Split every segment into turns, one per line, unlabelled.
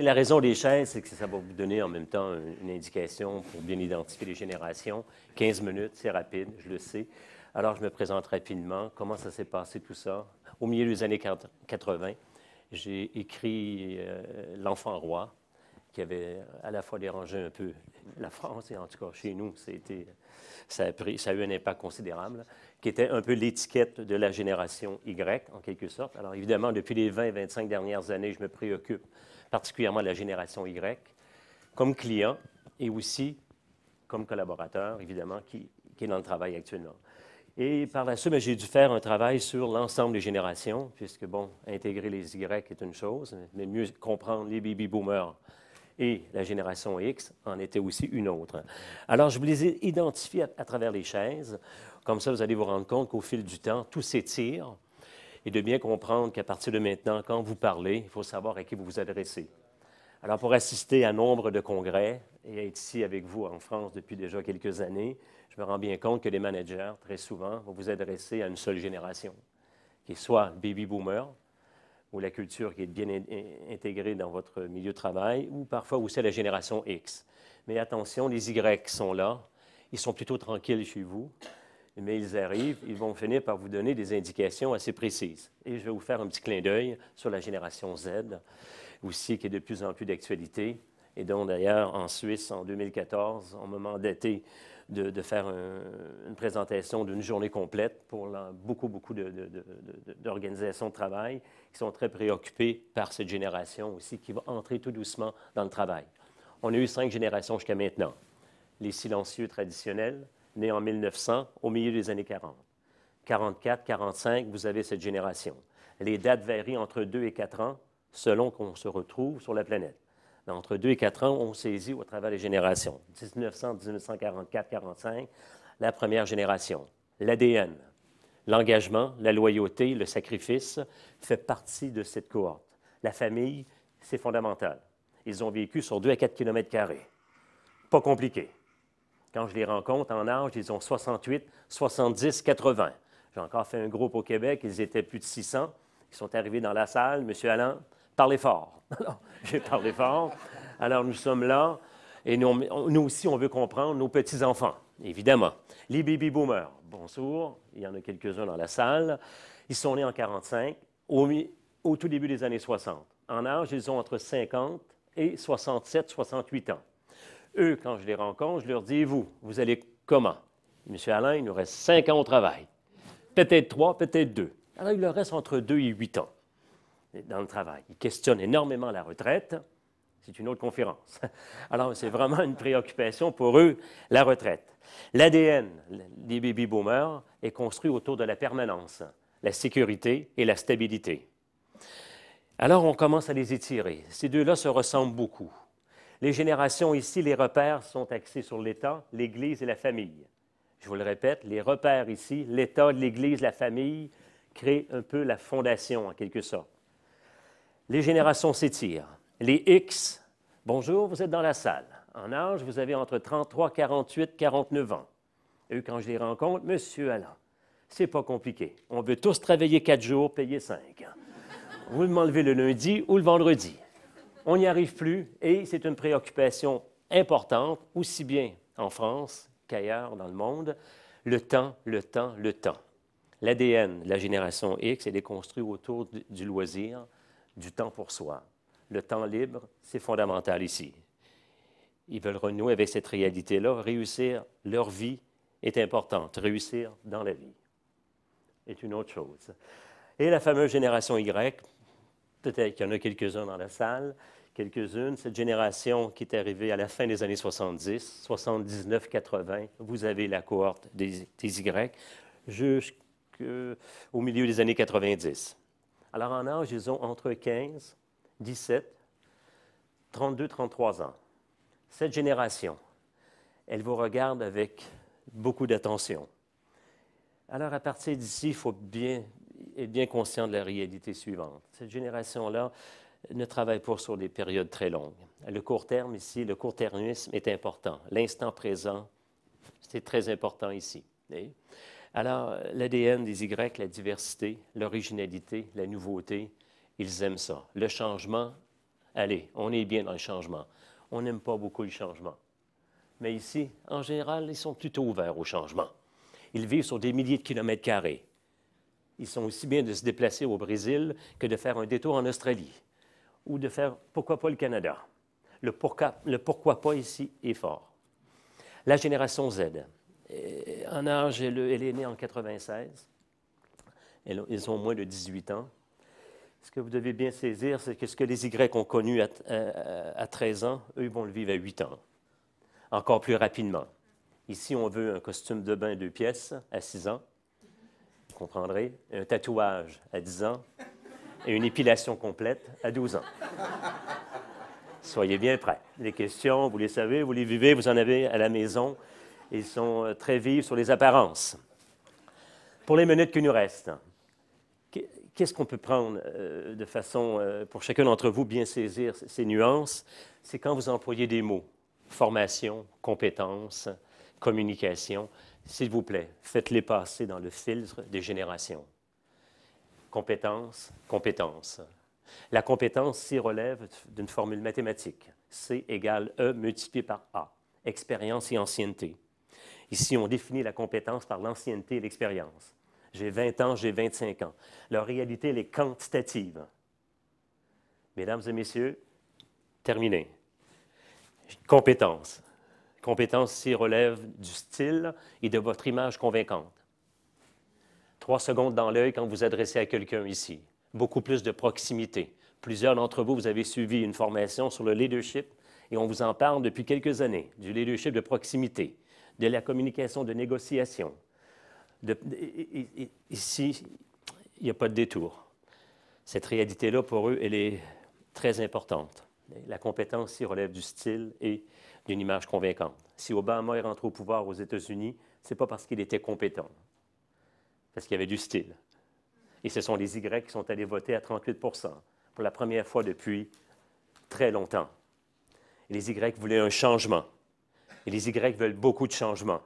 la raison des chaises, c'est que ça va vous donner en même temps une indication pour bien identifier les générations. 15 minutes, c'est rapide, je le sais. Alors, je me présente rapidement. Comment ça s'est passé tout ça? Au milieu des années 80, j'ai écrit euh, L'Enfant Roi, qui avait à la fois dérangé un peu la France, et en tout cas chez nous, ça, a pris, ça a eu un impact considérable, qui était un peu l'étiquette de la génération Y, en quelque sorte. Alors évidemment, depuis les 20-25 dernières années, je me préoccupe particulièrement la génération Y, comme client et aussi comme collaborateur, évidemment, qui, est dans le travail actuellement. Et par la suite, ben, j'ai dû faire un travail sur l'ensemble des générations, puisque, bon, intégrer les Y est une chose, mais mieux comprendre les baby boomers et la génération X en était aussi une autre. Alors, je vous les ai identifiés à, à travers les chaises. Comme ça, vous allez vous rendre compte qu'au fil du temps, tout s'étire et de bien comprendre qu'à partir de maintenant, quand vous parlez, il faut savoir à qui vous vous adressez. Alors, pour assister à nombre de congrès et être ici avec vous en France depuis déjà quelques années, je me rends bien compte que les managers, très souvent, vont vous adresser à une seule génération, qui est soit baby boomer, ou la culture qui est bien intégrée dans votre milieu de travail, ou parfois aussi à la génération X. Mais attention, les Y sont là, ils sont plutôt tranquilles chez vous, mais ils arrivent, ils vont finir par vous donner des indications assez précises. Et je vais vous faire un petit clin d'œil sur la génération Z, aussi qui est de plus en plus d'actualité, et dont d'ailleurs en Suisse, en 2014, on m'a mandaté de, faire une présentation d'une journée complète pour beaucoup, beaucoup d'organisations de, de, travail qui sont très préoccupées par cette génération aussi qui va entrer tout doucement dans le travail. On a eu cinq générations jusqu'à maintenant. Les silencieux traditionnels, né en 1900, au milieu des années 40. 44, 45, vous avez cette génération. Les dates varient entre 2 et 4 ans selon qu'on se retrouve sur la planète. Mais entre 2 et 4 ans, on saisit au travers des générations. 1900, 1944, 45, la première génération. L'ADN, l'engagement, la loyauté, le sacrifice fait partie de cette cohorte. La famille, c'est fondamental. Ils ont vécu sur 2 à 4 km. Pas compliqué. Quand je les rencontre en âge, ils ont 68, 70, 80. J'ai encore fait un groupe au Québec, ils étaient plus de 600. Ils sont arrivés dans la salle. Monsieur Alain, parlez fort. j'ai parlé fort. Alors, nous sommes là et nous, aussi, on veut comprendre nos petits-enfants, évidemment. Les baby-boomers, bonjour, il y en a quelques-uns dans la salle. Ils sont nés en 45, au tout début des années 60. En âge, ils ont entre 50 et 67, 68 ans. Eux, quand je les rencontre, je leur dis, vous, vous allez comment? Monsieur Alain, il nous reste cinq ans au travail. Peut-être trois, peut-être deux. Alors, il leur reste entre deux et huit ans dans le travail. Ils questionnent énormément la retraite. C'est une autre conférence. Alors, c'est vraiment une préoccupation pour eux, la retraite. L'ADN des baby boomers est construit autour de la permanence, la sécurité et la stabilité. Alors, on commence à les étirer. Ces deux-là se ressemblent beaucoup. Les générations ici, les repères sont axés sur l'État, l'Église et la famille. Je vous le répète, les repères ici, l'État, l'Église, la famille, créent un peu la fondation en quelque sorte. Les générations s'étirent. Les X, bonjour, vous êtes dans la salle. En âge, vous avez entre 33, 48, 49 ans. Et quand je les rencontre, Monsieur Alain, c'est pas compliqué. On veut tous travailler quatre jours, payer cinq. Vous m'enlevez le lundi ou le vendredi on n'y arrive plus et c'est une préoccupation importante, aussi bien en France qu'ailleurs dans le monde, le temps, le temps, le temps. L'ADN de la génération X elle est construite autour du loisir, du temps pour soi. Le temps libre, c'est fondamental ici. Ils veulent renouer avec cette réalité-là. Réussir leur vie est importante. Réussir dans la vie est une autre chose. Et la fameuse génération Y, peut-être qu'il y en a quelques-uns dans la salle, quelques-unes. Cette génération qui est arrivée à la fin des années 70, 79, 80, vous avez la cohorte des Y jusqu'au milieu des années 90. Alors en âge, ils ont entre 15, 17, 32, 33 ans. Cette génération, elle vous regarde avec beaucoup d'attention. Alors à partir d'ici, il faut bien être bien conscient de la réalité suivante. Cette génération-là, ne travaillent pas sur des périodes très longues. Le court terme ici, le court-termisme est important. L'instant présent, c'est très important ici. alors, l'ADN des Y, la diversité, l'originalité, la nouveauté, ils aiment ça. Le changement, allez, on est bien dans le changement. On n'aime pas beaucoup le changement. Mais ici, en général, ils sont plutôt ouverts au changement. Ils vivent sur des milliers de kilomètres carrés. Ils sont aussi bien de se déplacer au Brésil que de faire un détour en Australie ou de faire pourquoi pas le Canada. Le pourquoi, pas ici est fort. La génération Z, euh, en âge, elle, est née en 96. ils ont moins de 18 ans. Ce que vous devez bien saisir, c'est que ce que les Y ont connu à, 13 ans, eux, vont le vivre à 8 ans, encore plus rapidement. Ici, on veut un costume de bain deux pièces à 6 ans, vous comprendrez, un tatouage à 10 ans, et une épilation complète à 12 ans. Soyez bien prêts. Les questions, vous les savez, vous les vivez, vous en avez à la maison. Ils sont euh, très vifs sur les apparences. Pour les minutes qui nous restent, qu'est-ce qu'on peut prendre euh, de façon, euh, pour chacun d'entre vous, bien saisir ces nuances? C'est quand vous employez des mots, formation, compétence, communication, s'il vous plaît, faites-les passer dans le filtre des générations compétence, compétence. La compétence s'y relève d'une formule mathématique. C égale E multiplié par A, expérience et ancienneté. Ici, on définit la compétence par l'ancienneté et l'expérience. J'ai 20 ans, j'ai 25 ans. La réalité, elle est quantitative. Mesdames et messieurs, terminé. Compétence. Compétence s'y relève du style et de votre image convaincante. Trois secondes dans l'œil quand vous, adressez à quelqu'un ici. Beaucoup plus de proximité. Plusieurs d'entre vous, vous avez suivi une formation sur le leadership et on vous en parle depuis quelques années, du leadership de proximité, de la communication de négociation. ici, il n'y a pas de détour. Cette réalité-là, pour eux, elle est très importante. La compétence y relève du style et d'une image convaincante. Si Obama est rentré au pouvoir aux États-Unis, ce n'est pas parce qu'il était compétent parce qu'il y avait du style. Et ce sont les Y qui sont allés voter à 38 pour la première fois depuis très longtemps. Et les Y voulaient un changement. Et les Y veulent beaucoup de changements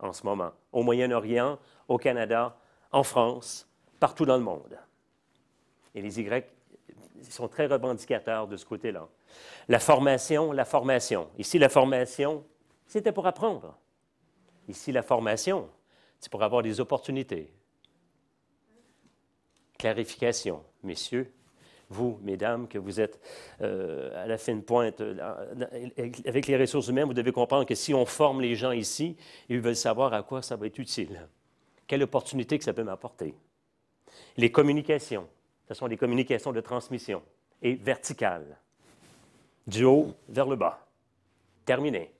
en ce moment, au Moyen-Orient, au Canada, en France, partout dans le monde. Et les Y sont très revendicateurs de ce côté-là. La formation, la formation. Ici, la formation, c'était pour apprendre. Ici, la formation, c'est pour avoir des opportunités, clarification, messieurs, vous, mesdames, que vous êtes euh, à la fin de pointe euh, avec les ressources humaines, vous devez comprendre que si on forme les gens ici, ils veulent savoir à quoi ça va être utile, quelle opportunité que ça peut m'apporter. Les communications, ce sont des communications de transmission et verticales, du haut vers le bas. Terminé.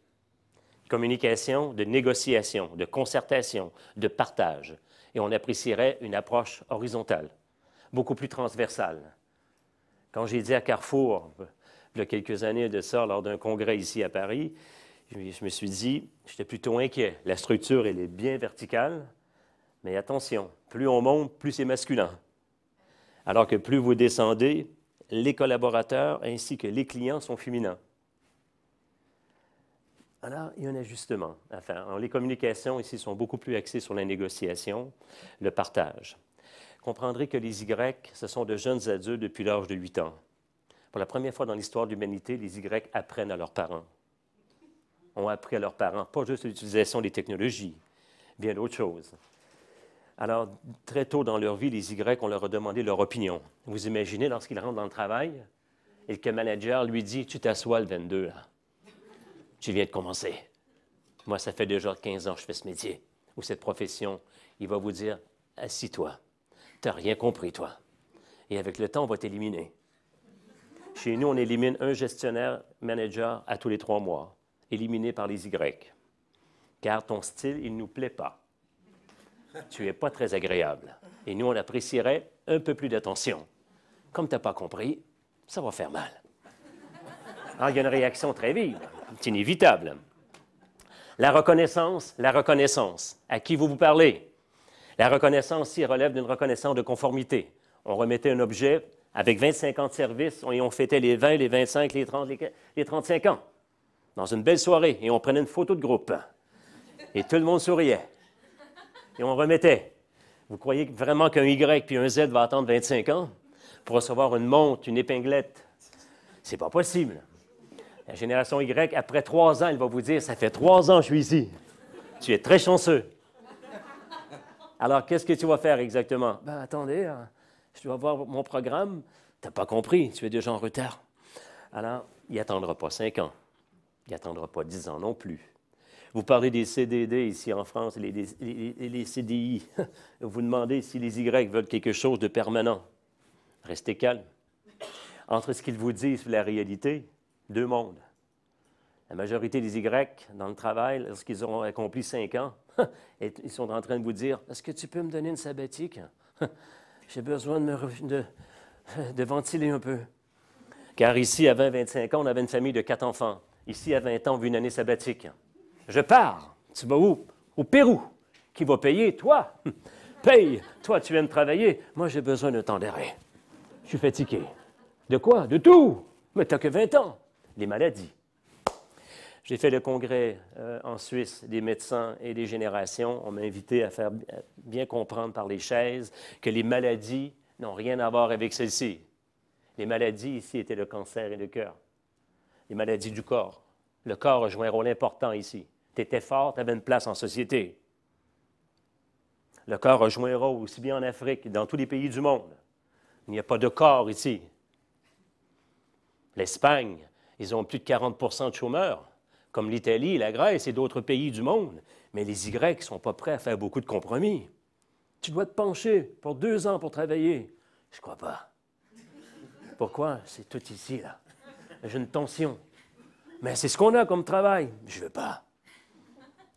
Communication de négociation, de concertation, de partage, et on apprécierait une approche horizontale beaucoup plus transversale. Quand j'ai dit à Carrefour, il y a quelques années de ça, lors d'un congrès ici à Paris, je me suis dit, j'étais plutôt inquiet. La structure, elle est bien verticale, mais attention, plus on monte, plus c'est masculin. Alors que plus vous descendez, les collaborateurs ainsi que les clients sont féminins. Alors, il y a un ajustement à faire. les communications ici sont beaucoup plus axées sur la négociation, le partage comprendrez que les Y, ce sont de jeunes adultes depuis l'âge de 8 ans. Pour la première fois dans l'histoire de l'humanité, les Y apprennent à leurs parents. Ont appris à leurs parents, pas juste l'utilisation des technologies, bien d'autres choses. Alors, très tôt dans leur vie, les Y, ont leur a demandé leur opinion. Vous imaginez, lorsqu'ils rentrent dans le travail et que le manager lui dit Tu t'assois le 22, là. Tu viens de commencer. Moi, ça fait déjà 15 ans que je fais ce métier ou cette profession. Il va vous dire Assis-toi. T'as rien compris, toi. Et avec le temps, on va t'éliminer. Chez nous, on élimine un gestionnaire manager à tous les trois mois, éliminé par les Y. Car ton style, il ne nous plaît pas. Tu n'es pas très agréable. Et nous, on apprécierait un peu plus d'attention. Comme tu n'as pas compris, ça va faire mal. Ah, il y a une réaction très vive. C'est inévitable. La reconnaissance, la reconnaissance. À qui vous vous parlez? La reconnaissance ici relève d'une reconnaissance de conformité. On remettait un objet avec 25 ans de service et on fêtait les 20, les 25, les 30, les, 35 ans dans une belle soirée et on prenait une photo de groupe. Et tout le monde souriait. Et on remettait. Vous croyez vraiment qu'un Y puis un Z va attendre 25 ans pour recevoir une montre, une épinglette? C'est pas possible. La génération Y, après trois ans, elle va vous dire Ça fait trois ans que je suis ici. Tu es très chanceux. Alors, qu'est-ce que tu vas faire exactement? Ben, attendez, hein. je dois voir mon programme. T'as pas compris, tu es déjà en retard. Alors, il attendra pas cinq ans. Il attendra pas dix ans non plus. Vous parlez des CDD ici en France, les, les, CDI. Vous demandez si les Y veulent quelque chose de permanent. Restez calme. Entre ce qu'ils vous disent et la réalité, deux mondes. La majorité des Y, dans le travail, lorsqu'ils auront accompli cinq ans, ils sont en train de vous dire, est-ce que tu peux me donner une sabbatique? J'ai besoin de, me de... ventiler un peu. Car ici, à 20-25 ans, on avait une famille de quatre enfants. Ici, à 20 ans, on veut une année sabbatique. Je pars. Tu vas où? Au Pérou. Qui va payer? Toi. Paye. Toi, tu de travailler. Moi, j'ai besoin de temps d'arrêt. Je suis fatigué. De quoi? De tout. Mais t'as que 20 ans. Les maladies j'ai fait le congrès euh, en Suisse des médecins et des générations. On m'a invité à faire bien comprendre par les chaises que les maladies n'ont rien à voir avec celles-ci. Les maladies ici étaient le cancer et le cœur, les maladies du corps. Le corps a joué un rôle important ici. Tu étais fort, tu avais une place en société. Le corps a joué un rôle aussi bien en Afrique que dans tous les pays du monde. Il n'y a pas de corps ici. L'Espagne, ils ont plus de 40 de chômeurs comme l'Italie, la Grèce et d'autres pays du monde. Mais les Y sont pas prêts à faire beaucoup de compromis. Tu dois te pencher pour deux ans pour travailler. Je crois pas. Pourquoi? C'est tout ici, là. J'ai une tension. Mais c'est ce qu'on a comme travail. Je veux pas.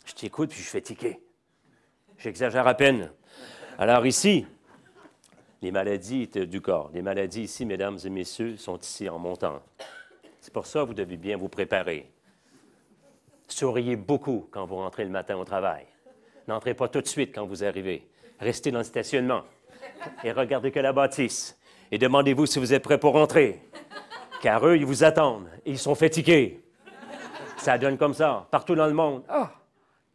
Je t'écoute puis je suis fatigué. J'exagère à peine. Alors ici, les maladies du corps, les maladies ici, mesdames et messieurs, sont ici en montant. C'est pour ça que vous devez bien vous préparer. Souriez beaucoup quand vous rentrez le matin au travail. N'entrez pas tout de suite quand vous arrivez. Restez dans le stationnement et regardez que la bâtisse. Et demandez-vous si vous êtes prêt pour rentrer. Car eux, ils vous attendent. ils sont fatigués. Ça donne comme ça, partout dans le monde. Ah,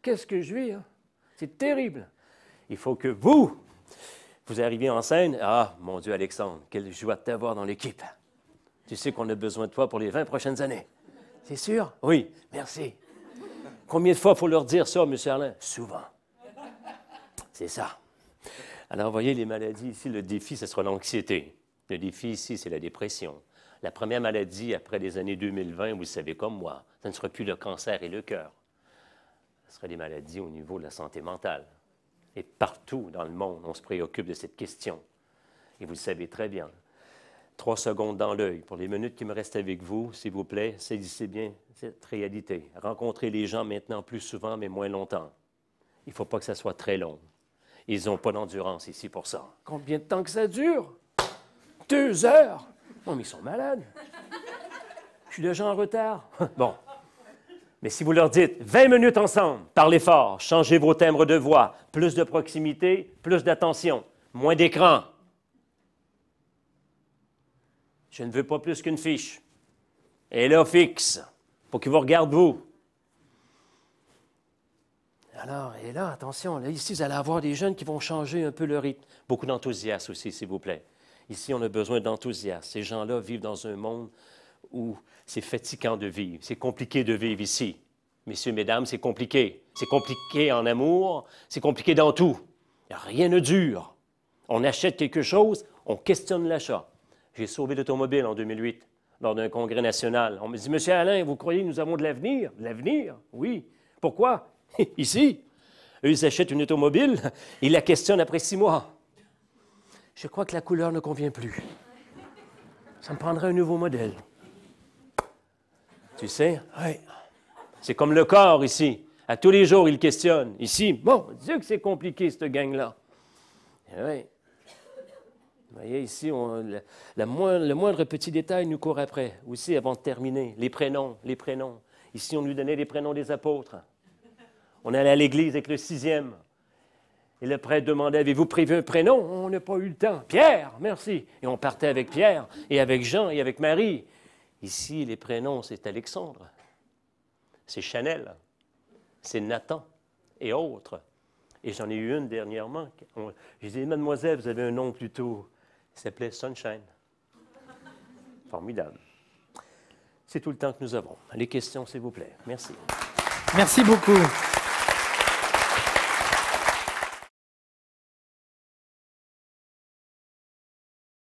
qu'est-ce que je vis, hein? C'est terrible. Il faut que vous, vous arriviez en scène. Ah, mon Dieu, Alexandre, quelle joie de t'avoir dans l'équipe. Tu sais qu'on a besoin de toi pour les 20 prochaines années. C'est sûr? Oui, merci. Combien de fois faut leur dire ça, M. Alain? Souvent. C'est ça. Alors, vous voyez, les maladies ici, le défi, ce sera l'anxiété. Le défi ici, c'est la dépression. La première maladie après les années 2020, vous le savez comme moi, ce ne sera plus le cancer et le cœur. Ce sera des maladies au niveau de la santé mentale. Et partout dans le monde, on se préoccupe de cette question. Et vous le savez très bien, trois secondes dans l'œil. Pour les minutes qui me restent avec vous, s'il vous plaît, saisissez bien cette réalité. Rencontrez les gens maintenant plus souvent, mais moins longtemps. Il ne faut pas que ça soit très long. Ils n'ont pas d'endurance ici pour ça. Combien de temps que ça dure? Deux heures? Non, mais ils sont malades. Je suis déjà en retard. bon. Mais si vous leur dites 20 minutes ensemble, parlez fort, changez vos timbres de voix, plus de proximité, plus d'attention, moins d'écran, je ne veux pas plus qu'une fiche. Et là, fixe, pour qu'ils vous regardent, vous. Alors, et là, attention, là, ici, vous allez avoir des jeunes qui vont changer un peu le rythme. Beaucoup d'enthousiasme aussi, s'il vous plaît. Ici, on a besoin d'enthousiasme. Ces gens-là vivent dans un monde où c'est fatigant de vivre. C'est compliqué de vivre ici. Messieurs, mesdames, c'est compliqué. C'est compliqué en amour, c'est compliqué dans tout. Rien ne dure. On achète quelque chose, on questionne l'achat. J'ai sauvé l'automobile en 2008 lors d'un congrès national. On me dit, Monsieur Alain, vous croyez que nous avons de l'avenir? De l'avenir? Oui. Pourquoi? Ici. Eux, ils achètent une automobile, ils la questionnent après six mois. Je crois que la couleur ne convient plus. Ça me prendrait un nouveau modèle. Tu sais? Oui. C'est comme le corps ici. À tous les jours, ils questionnent. Ici, bon, Dieu que c'est compliqué, cette gang-là. Eh oui voyez ici, le moindre petit détail nous court après. Aussi, avant de terminer, les prénoms, les prénoms. Ici, on lui donnait les prénoms des apôtres. On allait à l'église avec le sixième. Et le prêtre demandait, avez-vous prévu un prénom? On n'a pas eu le temps. Pierre, merci. Et on partait avec Pierre, et avec Jean, et avec Marie. Ici, les prénoms, c'est Alexandre, c'est Chanel, c'est Nathan, et autres. Et j'en ai eu une dernièrement. Je disais, mademoiselle, vous avez un nom plutôt il s'appelait Sunshine. Formidable. C'est tout le temps que nous avons. Les questions, s'il vous plaît. Merci. Merci beaucoup.